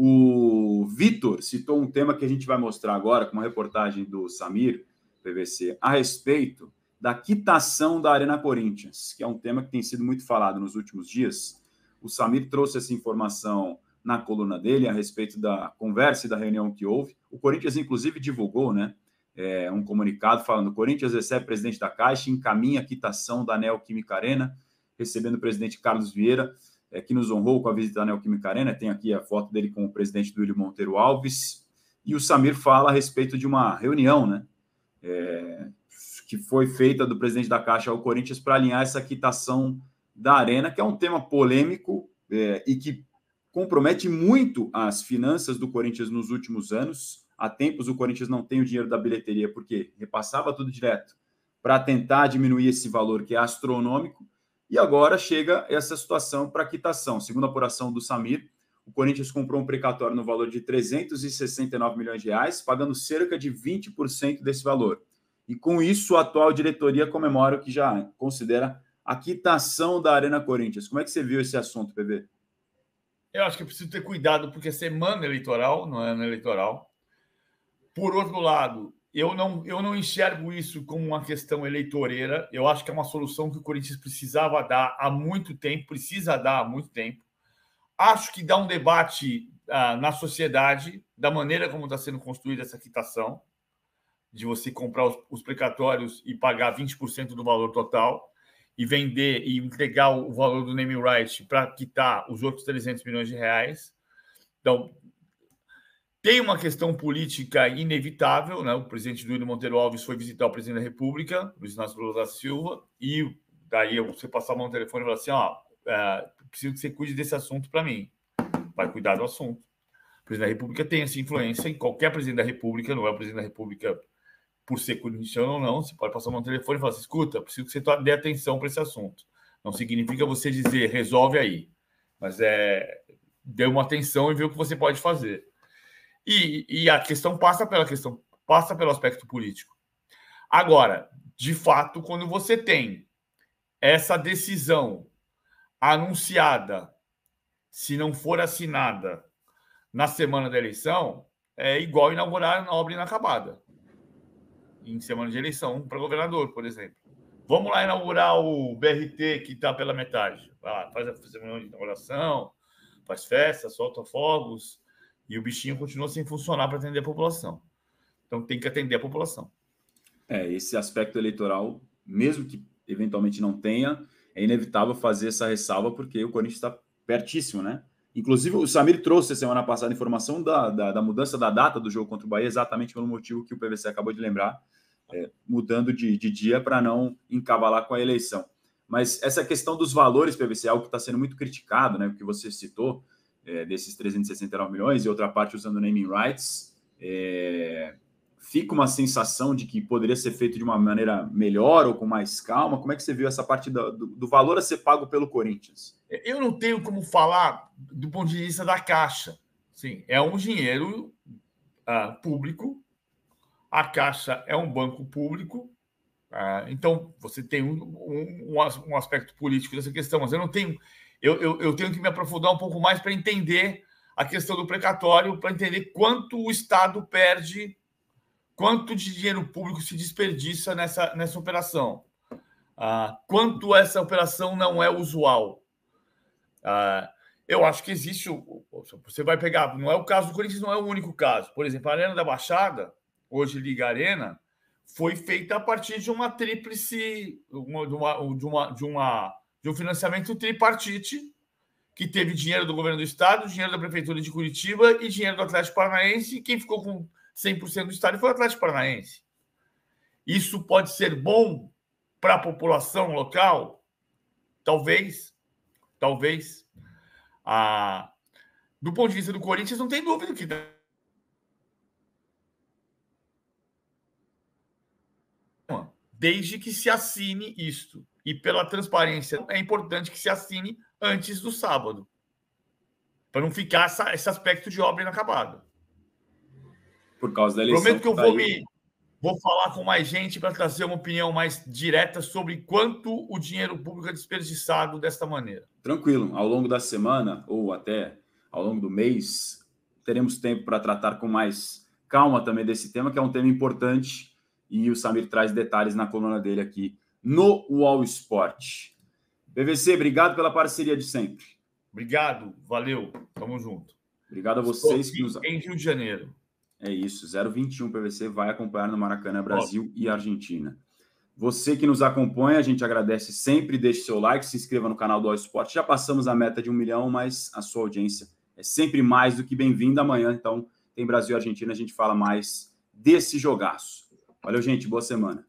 O Vitor citou um tema que a gente vai mostrar agora, com uma reportagem do Samir, PVC, a respeito da quitação da Arena Corinthians, que é um tema que tem sido muito falado nos últimos dias. O Samir trouxe essa informação na coluna dele a respeito da conversa e da reunião que houve. O Corinthians, inclusive, divulgou né, é, um comunicado falando: Corinthians recebe presidente da Caixa, encaminha a quitação da Neoquímica Arena, recebendo o presidente Carlos Vieira é, que nos honrou com a visita da Neoquímica Arena. Tem aqui a foto dele com o presidente do Ilho Monteiro Alves. E o Samir fala a respeito de uma reunião, né? É, que foi feita do presidente da Caixa ao Corinthians para alinhar essa quitação da Arena, que é um tema polêmico é, e que compromete muito as finanças do Corinthians nos últimos anos. Há tempos o Corinthians não tem o dinheiro da bilheteria porque repassava tudo direto para tentar diminuir esse valor que é astronômico e agora chega essa situação para quitação. Segundo a apuração do Samir, o Corinthians comprou um precatório no valor de 369 milhões de reais, pagando cerca de 20% desse valor. E com isso, a atual diretoria comemora o que já considera a quitação da Arena Corinthians. Como é que você viu esse assunto, PB? Eu acho que preciso ter cuidado, porque é semana eleitoral, não é ano eleitoral. Por outro lado, eu não, eu não enxergo isso como uma questão eleitoreira. Eu acho que é uma solução que o Corinthians precisava dar há muito tempo, precisa dar há muito tempo. Acho que dá um debate ah, na sociedade da maneira como está sendo construída essa quitação, de você comprar os, os precatórios e pagar 20% do valor total e vender e entregar o valor do naming right para quitar os outros 300 milhões de reais. Então, tem uma questão política inevitável, né? O presidente Duílio Monteiro Alves foi visitar o presidente da República, Luiz Inácio Lula da Silva, e daí você passar a mão no telefone e falar assim: ó, é, preciso que você cuide desse assunto para mim. Vai cuidar do assunto. O presidente da República tem essa influência em qualquer presidente da República, não é o presidente da República por ser corintiano ou não, você pode passar a mão no telefone e falar assim: escuta, preciso que você dê atenção para esse assunto. Não significa você dizer resolve aí, mas é dê uma atenção e ver o que você pode fazer. E, e a questão passa pela questão, passa pelo aspecto político. Agora, de fato, quando você tem essa decisão anunciada, se não for assinada na semana da eleição, é igual inaugurar uma obra inacabada em semana de eleição para governador, por exemplo. Vamos lá inaugurar o BRT que está pela metade. Vai lá, faz a semana de inauguração, faz festa, solta fogos, e o bichinho continua sem funcionar para atender a população. Então tem que atender a população. É, esse aspecto eleitoral, mesmo que eventualmente não tenha, é inevitável fazer essa ressalva, porque o Corinthians está pertíssimo, né? Inclusive, o Samir trouxe semana passada a informação da, da, da, mudança da data do jogo contra o Bahia, exatamente pelo motivo que o PVC acabou de lembrar, é, mudando de, de dia para não encavalar com a eleição. Mas essa questão dos valores, PVC, é algo que está sendo muito criticado, né? O que você citou, é, desses 369 milhões e outra parte usando naming rights, é, fica uma sensação de que poderia ser feito de uma maneira melhor ou com mais calma? Como é que você viu essa parte do, do, valor a ser pago pelo Corinthians? É, eu não tenho como falar do ponto de vista da Caixa. Sim, é um dinheiro uh, público, a Caixa é um banco público, uh, então você tem um, um, um aspecto político dessa questão, mas eu não tenho eu, eu, eu tenho que me aprofundar um pouco mais para entender a questão do precatório, para entender quanto o Estado perde, quanto de dinheiro público se desperdiça nessa, nessa operação, ah, quanto essa operação não é usual. Ah, eu acho que existe. Você vai pegar. Não é o caso do Corinthians, não é o único caso. Por exemplo, a Arena da Baixada, hoje Liga Arena, foi feita a partir de uma tríplice, de uma, de uma, de uma de um financiamento tripartite que teve dinheiro do governo do estado, dinheiro da prefeitura de Curitiba e dinheiro do Atlético Paranaense. E quem ficou com 100% do estado foi o Atlético Paranaense. Isso pode ser bom para a população local? Talvez. Talvez. Ah, do ponto de vista do Corinthians, não tem dúvida que desde que se assine isto e pela transparência, é importante que se assine antes do sábado. Para não ficar essa, esse aspecto de obra inacabada. Por causa da eleição. Prometo que eu tá vou me. Vou falar com mais gente para trazer uma opinião mais direta sobre quanto o dinheiro público é desperdiçado desta maneira. Tranquilo. Ao longo da semana, ou até ao longo do mês, teremos tempo para tratar com mais calma também desse tema, que é um tema importante. E o Samir traz detalhes na coluna dele aqui no UOL Esporte. PVC, obrigado pela parceria de sempre. Obrigado, valeu, tamo junto. Obrigado a vocês que nos. Em Rio de Janeiro. É isso, 021 PVC vai acompanhar no Maracanã, Brasil e Argentina. Você que nos acompanha, a gente agradece sempre, deixe seu like, se inscreva no canal do All Esporte. Já passamos a meta de um milhão, mas a sua audiência é sempre mais do que bem-vinda amanhã. Então, tem Brasil e Argentina, a gente fala mais desse jogaço. Valeu, gente, boa semana.